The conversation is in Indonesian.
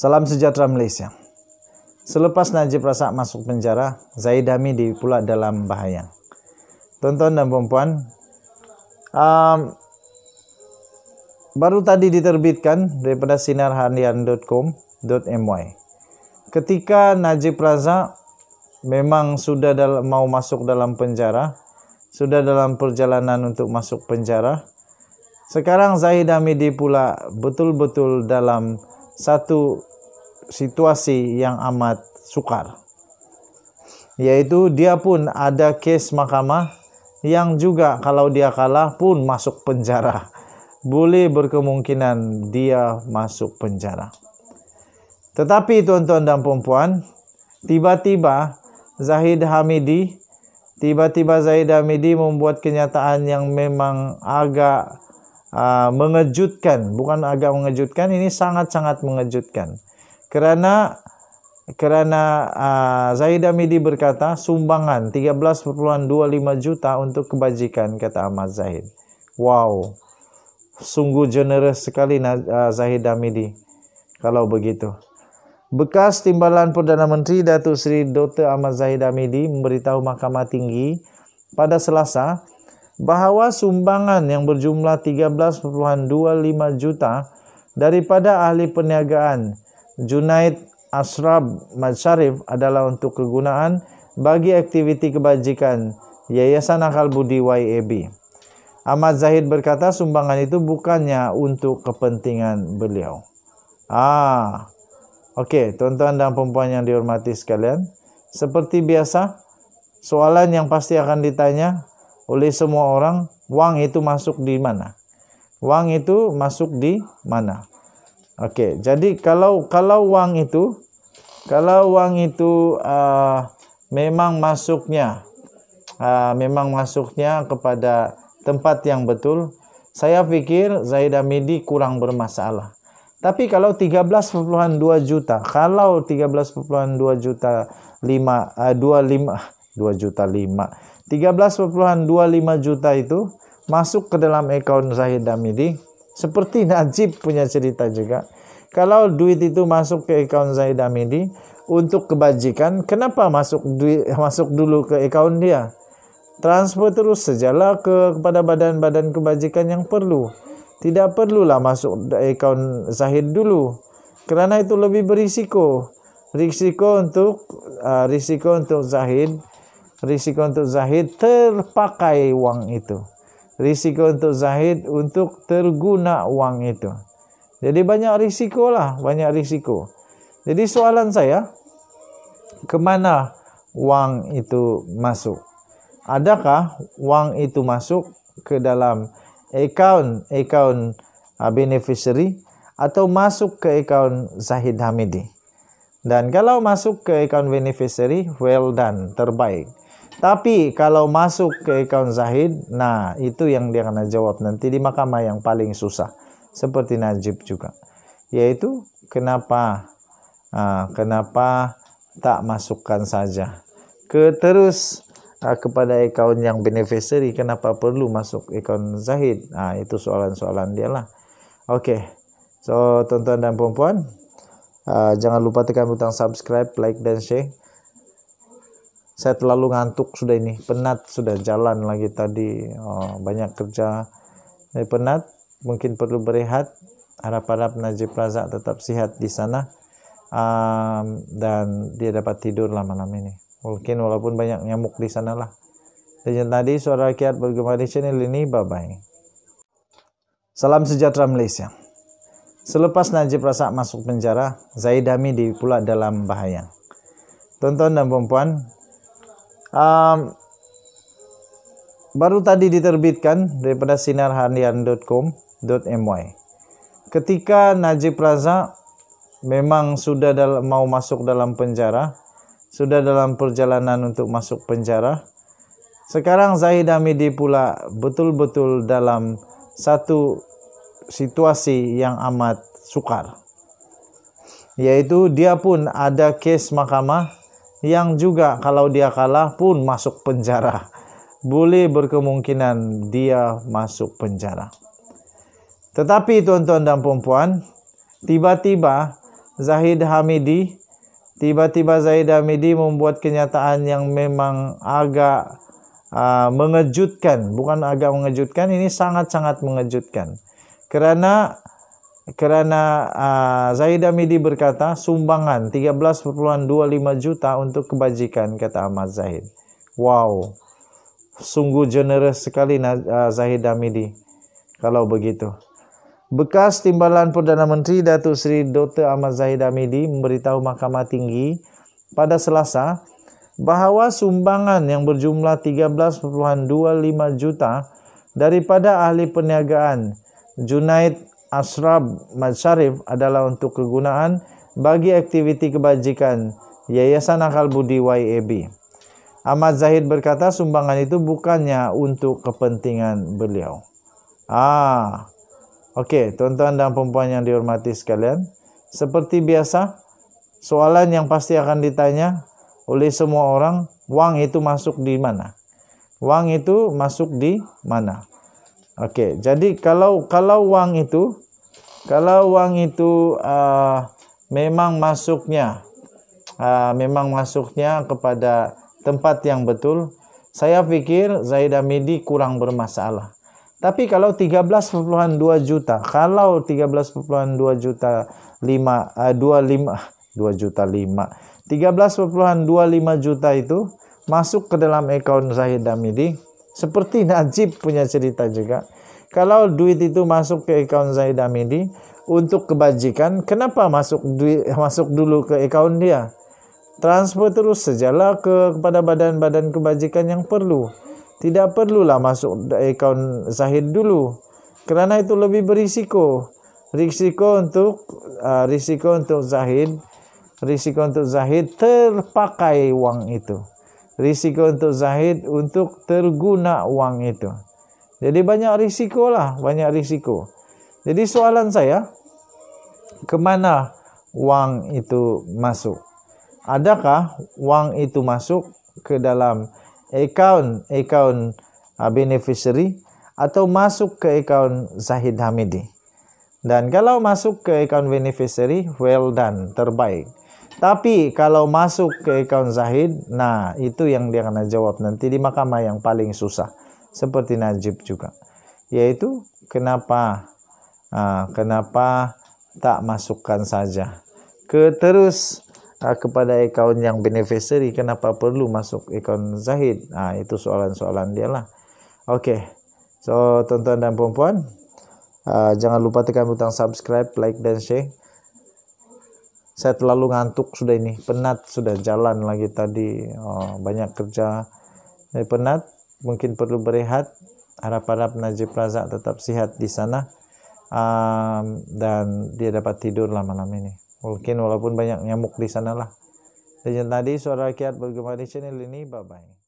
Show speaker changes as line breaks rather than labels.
Salam sejahtera Malaysia. Selepas Najib Razak masuk penjara, Zaid Hamidi pula dalam bahaya. Tonton dan perempuan, um, baru tadi diterbitkan daripada sinarharian.com.my. Ketika Najib Razak memang sudah dalam, mau masuk dalam penjara, sudah dalam perjalanan untuk masuk penjara. Sekarang Zaid Hamidi pula betul-betul dalam satu situasi yang amat sukar. Yaitu dia pun ada case mahkamah yang juga kalau dia kalah pun masuk penjara. Boleh berkemungkinan dia masuk penjara. Tetapi tuan-tuan dan perempuan, tiba-tiba Zahid Hamidi tiba-tiba Zahid Hamidi membuat kenyataan yang memang agak uh, mengejutkan, bukan agak mengejutkan, ini sangat-sangat mengejutkan. kerana kerana uh, Zaid Amidi berkata sumbangan 13.25 juta untuk kebajikan kata Ahmad Zaid. Wow. Sungguh generous sekali uh, Zaid Amidi. Kalau begitu. Bekas timbalan Perdana Menteri Datuk Seri Dr. Ahmad Zahid Amidi memberitahu Mahkamah Tinggi pada Selasa bahawa sumbangan yang berjumlah 13.25 juta daripada ahli perniagaan Junaid Asrab Masyarif adalah untuk kegunaan bagi aktiviti kebajikan Yayasan Akal Budi YAB. Ahmad Zahid berkata sumbangan itu bukannya untuk kepentingan beliau. Ah, oke okay, tuan-tuan dan perempuan yang dihormati sekalian. Seperti biasa, soalan yang pasti akan ditanya oleh semua orang, uang itu masuk di mana? Uang itu masuk di mana? Oke, jadi kalau kalau uang itu kalau uang itu uh, memang masuknya uh, memang masuknya kepada tempat yang betul, saya pikir Zaid Amidi kurang bermasalah. Tapi kalau 13,2 juta, kalau 13,2 juta 5 uh, 25 2 juta 5 13,25 juta itu masuk ke dalam akun Zahid Damidi seperti Najib punya cerita juga. Kalau duit itu masuk ke account Zaid Amidi untuk kebajikan, kenapa masuk duit masuk dulu ke account dia? Transfer terus sejalah ke kepada badan-badan kebajikan yang perlu. Tidak perlulah masuk account Zahid dulu. karena itu lebih berisiko. Risiko untuk uh, risiko untuk Zahid, risiko untuk Zahid terpakai uang itu risiko untuk zahid untuk terguna uang itu. Jadi banyak risiko lah, banyak risiko. Jadi soalan saya, kemana uang itu masuk? Adakah uang itu masuk ke dalam account account uh, beneficiary atau masuk ke account Zahid Hamidi? Dan kalau masuk ke account beneficiary, well done, terbaik. Tapi kalau masuk ke account Zahid, nah itu yang dia akan jawab nanti di mahkamah yang paling susah. Seperti Najib juga. Yaitu kenapa ah, kenapa tak masukkan saja ke terus ah, kepada account yang beneficiary kenapa perlu masuk account Zahid? Nah, itu soalan-soalan dia lah. Oke. Okay. So, tonton dan perempuan, Uh, ah, jangan lupa tekan butang subscribe, like, dan share saya terlalu ngantuk sudah ini penat sudah jalan lagi tadi oh, banyak kerja saya penat mungkin perlu berehat harap-harap Najib Razak tetap sihat di sana um, dan dia dapat tidur lah malam ini mungkin walaupun banyak nyamuk di sana lah dan tadi suara rakyat bergema di channel ini bye bye salam sejahtera Malaysia selepas Najib Razak masuk penjara Zaidami di pula dalam bahaya Tonton dan perempuan, Um, baru tadi diterbitkan daripada sinarharian.com.my. Ketika Najib Razak memang sudah dalam, mau masuk dalam penjara, sudah dalam perjalanan untuk masuk penjara. Sekarang Zahid Hamidi pula betul-betul dalam satu situasi yang amat sukar. Yaitu dia pun ada kes mahkamah yang juga kalau dia kalah pun masuk penjara. Boleh berkemungkinan dia masuk penjara. Tetapi tuan-tuan dan perempuan, tiba-tiba Zahid Hamidi tiba-tiba Zahid Hamidi membuat kenyataan yang memang agak uh, mengejutkan, bukan agak mengejutkan, ini sangat-sangat mengejutkan. Karena kerana uh, ah, Zaid Amidi berkata sumbangan 13.25 juta untuk kebajikan kata Ahmad Zahid. Wow. Sungguh generous sekali uh, ah, Zaid Amidi. Kalau begitu. Bekas timbalan Perdana Menteri Datuk Seri Dr. Ahmad Zahid Amidi memberitahu Mahkamah Tinggi pada Selasa bahawa sumbangan yang berjumlah 13.25 juta daripada ahli perniagaan Junaid asrab masyarif adalah untuk kegunaan bagi aktiviti kebajikan Yayasan Akal Budi YAB. Ahmad Zahid berkata sumbangan itu bukannya untuk kepentingan beliau. Ah, oke okay, tuan-tuan dan perempuan yang dihormati sekalian. Seperti biasa, soalan yang pasti akan ditanya oleh semua orang, uang itu masuk di mana? Uang itu masuk di mana? Oke, jadi kalau kalau uang itu kalau uang itu uh, memang masuknya uh, memang masuknya kepada tempat yang betul, saya pikir Zaid Amidi kurang bermasalah. Tapi kalau 13,2 juta, kalau 13,2 juta 5 uh, 25 2 juta 5 13,25 juta itu masuk ke dalam akun Zahid Damidi seperti Najib punya cerita juga. Kalau duit itu masuk ke account Zaid Amidi untuk kebajikan, kenapa masuk duit masuk dulu ke account dia? Transfer terus sejalah ke kepada badan-badan kebajikan yang perlu. Tidak perlulah masuk account Zahid dulu. Karena itu lebih berisiko. Risiko untuk uh, risiko untuk Zahid, risiko untuk Zahid terpakai uang itu risiko untuk zahid untuk terguna uang itu. Jadi banyak risiko lah, banyak risiko. Jadi soalan saya, kemana uang itu masuk? Adakah uang itu masuk ke dalam account account uh, beneficiary atau masuk ke account Zahid Hamidi? Dan kalau masuk ke account beneficiary, well done, terbaik. Tapi kalau masuk ke akaun Zahid, nah itu yang dia akan jawab nanti di mahkamah yang paling susah. Seperti Najib juga. Yaitu kenapa uh, kenapa tak masukkan saja. Ke terus uh, kepada akaun yang beneficiary, kenapa perlu masuk akaun Zahid. Nah itu soalan-soalan dia lah. Okey, so tuan-tuan dan perempuan, uh, ah, jangan lupa tekan butang subscribe, like dan share. saya terlalu ngantuk sudah ini penat sudah jalan lagi tadi oh, banyak kerja saya penat mungkin perlu berehat harap-harap Najib Razak tetap sihat di sana um, dan dia dapat tidur lah malam ini mungkin walaupun banyak nyamuk di sana lah dan tadi suara rakyat bergema di channel ini bye bye